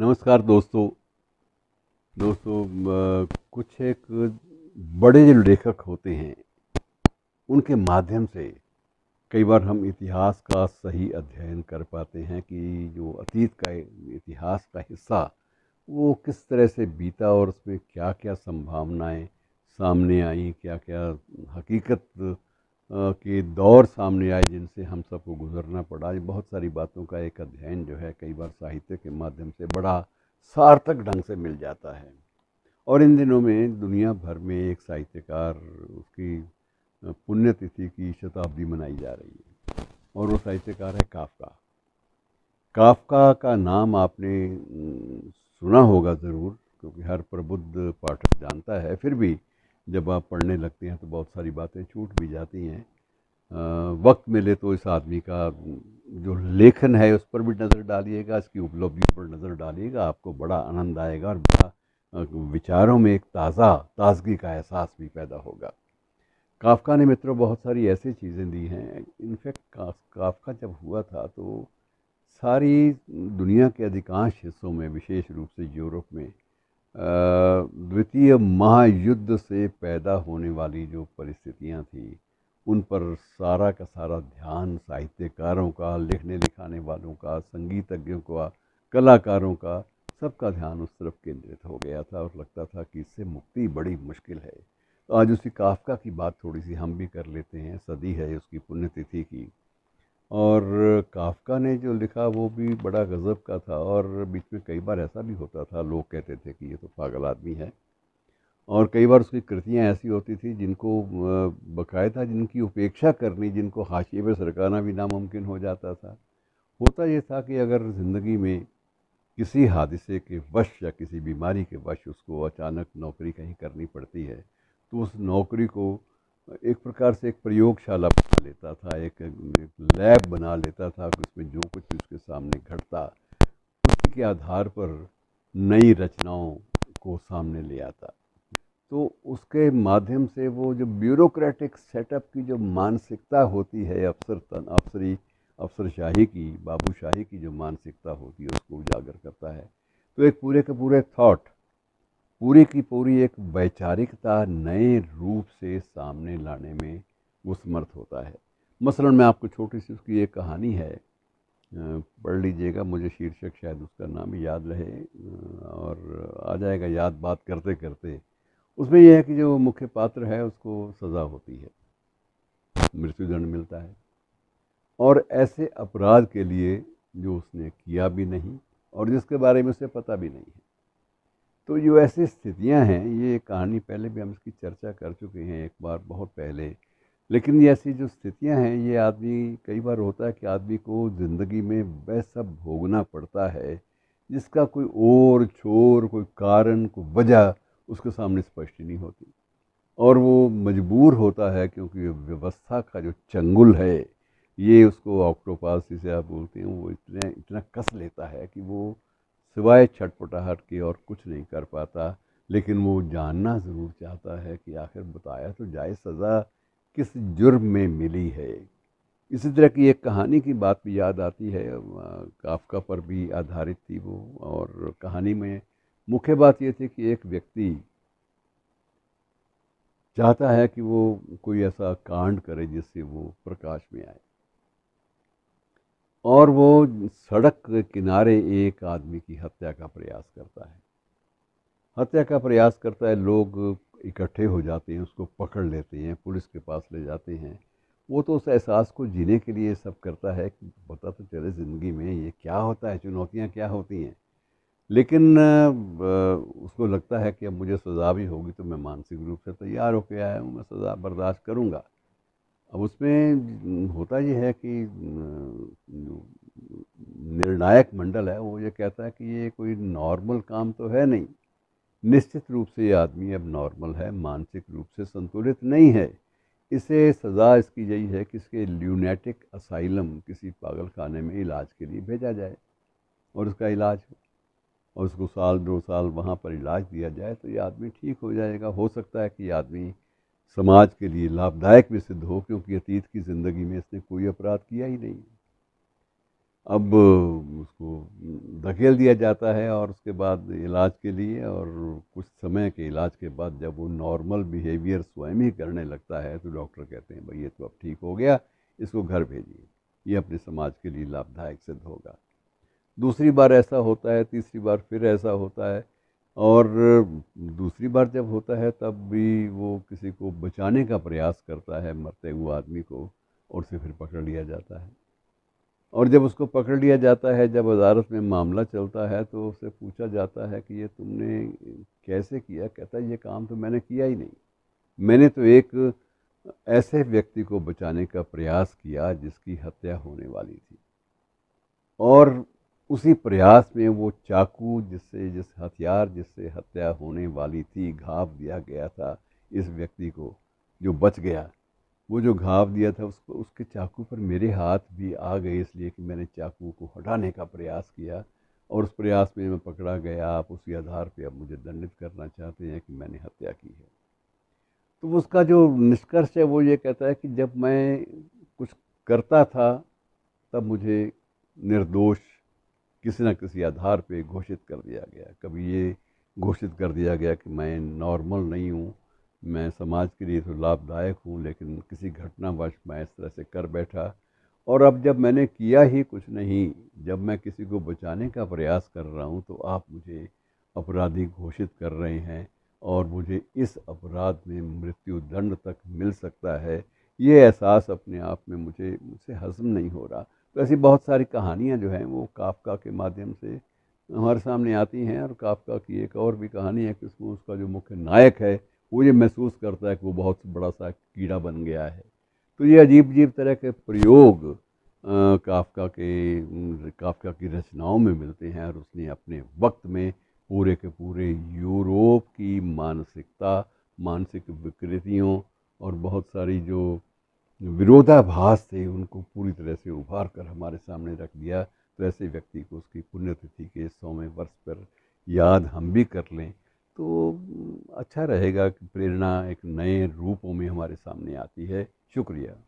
नमस्कार दोस्तों दोस्तों कुछ एक बड़े जो लेखक होते हैं उनके माध्यम से कई बार हम इतिहास का सही अध्ययन कर पाते हैं कि जो अतीत का इतिहास का हिस्सा वो किस तरह से बीता और उसमें क्या क्या संभावनाएं सामने आई क्या क्या हकीकत के दौर सामने आए जिनसे हम सबको गुजरना पड़ा बहुत सारी बातों का एक अध्ययन जो है कई बार साहित्य के माध्यम से बड़ा सार्थक ढंग से मिल जाता है और इन दिनों में दुनिया भर में एक साहित्यकार उसकी पुण्यतिथि की शताब्दी मनाई जा रही है और वो साहित्यकार है काफका काफका का नाम आपने सुना होगा ज़रूर क्योंकि हर प्रबुद्ध पाठक जानता है फिर भी जब आप पढ़ने लगते हैं तो बहुत सारी बातें छूट भी जाती हैं वक्त मिले तो इस आदमी का जो लेखन है उस पर भी नज़र डालिएगा इसकी उपलब्धियों पर नज़र डालिएगा आपको बड़ा आनंद आएगा और बड़ा विचारों में एक ताज़ा ताजगी का एहसास भी पैदा होगा काफका ने मित्रों बहुत सारी ऐसी चीज़ें दी हैं इनफैक्ट काफका जब हुआ था तो सारी दुनिया के अधिकांश हिस्सों में विशेष रूप से यूरोप में द्वितीय महायुद्ध से पैदा होने वाली जो परिस्थितियाँ थी उन पर सारा का सारा ध्यान साहित्यकारों का लिखने लिखाने वालों का संगीतज्ञों का कलाकारों का सबका ध्यान उस तरफ केंद्रित हो गया था और लगता था कि इससे मुक्ति बड़ी मुश्किल है तो आज उसी काफका की बात थोड़ी सी हम भी कर लेते हैं सदी है उसकी पुण्यतिथि की और काफका ने जो लिखा वो भी बड़ा गज़ब का था और बीच में कई बार ऐसा भी होता था लोग कहते थे कि ये तो पागल आदमी है और कई बार उसकी कृतियाँ ऐसी होती थी जिनको बाकायदा जिनकी उपेक्षा करनी जिनको हाशिए पर सरकाना भी नामुमकिन हो जाता था होता ये था कि अगर ज़िंदगी में किसी हादसे के वश या किसी बीमारी के वश उसको अचानक नौकरी कहीं करनी पड़ती है तो उस नौकरी को एक प्रकार से एक प्रयोगशाला बना लेता था एक, एक लैब बना लेता था उसमें जो कुछ उसके सामने घटता उसी के आधार पर नई रचनाओं को सामने ले आता तो उसके माध्यम से वो जो ब्यूरोक्रेटिक सेटअप की जो मानसिकता होती है अफसर तन अफसरी अफसरशाही की बाबूशाही की जो मानसिकता होती है उसको उजागर करता है तो एक पूरे का पूरे थॉट पूरी की पूरी एक वैचारिकता नए रूप से सामने लाने में वो समर्थ होता है मसलन मैं आपको छोटी सी उसकी एक कहानी है पढ़ लीजिएगा मुझे शीर्षक शायद उसका नाम याद रहे और आ जाएगा याद बात करते करते उसमें यह है कि जो मुख्य पात्र है उसको सज़ा होती है मृत्युदंड मिलता है और ऐसे अपराध के लिए जो उसने किया भी नहीं और जिसके बारे में उसे पता भी नहीं है तो जो ऐसी स्थितियाँ हैं ये कहानी पहले भी हम इसकी चर्चा कर चुके हैं एक बार बहुत पहले लेकिन ये ऐसी जो स्थितियाँ हैं ये आदमी कई बार होता है कि आदमी को ज़िंदगी में वैसा भोगना पड़ता है जिसका कोई और छोर कोई कारण कोई वजह उसके सामने स्पष्ट नहीं होती और वो मजबूर होता है क्योंकि व्यवस्था का जो चंगुल है ये उसको ऑक्टोपास जिसे आप बोलते हैं वो इतने इतना कस लेता है कि वो सिवाय छटपटाहट के और कुछ नहीं कर पाता लेकिन वो जानना ज़रूर चाहता है कि आखिर बताया तो जाए सज़ा किस जुर्म में मिली है इसी तरह की एक कहानी की बात भी याद आती है काफका पर भी आधारित थी वो और कहानी में मुख्य बात ये थी कि एक व्यक्ति चाहता है कि वो कोई ऐसा कांड करे जिससे वो प्रकाश में आए और वो सड़क के किनारे एक आदमी की हत्या का प्रयास करता है हत्या का प्रयास करता है लोग इकट्ठे हो जाते हैं उसको पकड़ लेते हैं पुलिस के पास ले जाते हैं वो तो उस एहसास को जीने के लिए सब करता है कि पता तो चले ज़िंदगी में ये क्या होता है चुनौतियाँ क्या होती हैं लेकिन उसको लगता है कि अब मुझे सज़ा भी होगी तो मैं मानसिक रूप से तैयार होकर आया हूँ मैं सज़ा बर्दाश्त करूँगा अब उसमें होता ये है कि निर्णायक मंडल है वो ये कहता है कि ये कोई नॉर्मल काम तो है नहीं निश्चित रूप से ये आदमी अब नॉर्मल है मानसिक रूप से संतुलित नहीं है इसे सज़ा इसकी यही है कि इसके ल्यूनेटिक असाइलम किसी पागल खाने में इलाज के लिए भेजा जाए और उसका इलाज हो और उसको साल दो साल वहाँ पर इलाज दिया जाए तो ये आदमी ठीक हो जाएगा हो सकता है कि आदमी समाज के लिए लाभदायक भी सिद्ध हो क्योंकि अतीत की ज़िंदगी में इसने कोई अपराध किया ही नहीं अब उसको धकेल दिया जाता है और उसके बाद इलाज के लिए और कुछ समय के इलाज के बाद जब वो नॉर्मल बिहेवियर स्वयं ही करने लगता है तो डॉक्टर कहते हैं भाई ये तो अब ठीक हो गया इसको घर भेजिए ये अपने समाज के लिए लाभदायक सिद्ध होगा दूसरी बार ऐसा होता है तीसरी बार फिर ऐसा होता है और दूसरी बार जब होता है तब भी वो किसी को बचाने का प्रयास करता है मरते हुए आदमी को और उसे फिर पकड़ लिया जाता है और जब उसको पकड़ लिया जाता है जब अदालत में मामला चलता है तो उससे पूछा जाता है कि ये तुमने कैसे किया कहता है ये काम तो मैंने किया ही नहीं मैंने तो एक ऐसे व्यक्ति को बचाने का प्रयास किया जिसकी हत्या होने वाली थी और उसी प्रयास में वो चाकू जिससे जिस हथियार जिससे हत्या होने वाली थी घाव दिया गया था इस व्यक्ति को जो बच गया वो जो घाव दिया था उसको उसके चाकू पर मेरे हाथ भी आ गए इसलिए कि मैंने चाकू को हटाने का प्रयास किया और उस प्रयास में मैं पकड़ा गया आप उसी आधार पर अब मुझे दंडित करना चाहते हैं कि मैंने हत्या की है तो उसका जो निष्कर्ष है वो ये कहता है कि जब मैं कुछ करता था तब मुझे निर्दोष किसी न किसी आधार पे घोषित कर दिया गया कभी ये घोषित कर दिया गया कि मैं नॉर्मल नहीं हूँ मैं समाज के लिए तो लाभदायक हूँ लेकिन किसी घटनावश मैं इस तरह से कर बैठा और अब जब मैंने किया ही कुछ नहीं जब मैं किसी को बचाने का प्रयास कर रहा हूँ तो आप मुझे अपराधी घोषित कर रहे हैं और मुझे इस अपराध में मृत्यु दंड तक मिल सकता है ये एहसास अपने आप में मुझे मुझसे हजम नहीं हो रहा तो ऐसी बहुत सारी कहानियाँ जो हैं वो काफका के माध्यम से हमारे सामने आती हैं और काफका की एक और भी कहानी है कि उसमें उसका जो मुख्य नायक है वो ये महसूस करता है कि वो बहुत बड़ा सा कीड़ा बन गया है तो ये अजीब अजीब तरह के प्रयोग काफका के काफका की रचनाओं में मिलते हैं और उसने अपने वक्त में पूरे के पूरे यूरोप की मानसिकता मानसिक विकृतियों और बहुत सारी जो विरोधाभास से उनको पूरी तरह से उभार कर हमारे सामने रख दिया तो ऐसे व्यक्ति को उसकी पुण्यतिथि के सौवें वर्ष पर याद हम भी कर लें तो अच्छा रहेगा कि प्रेरणा एक नए रूपों में हमारे सामने आती है शुक्रिया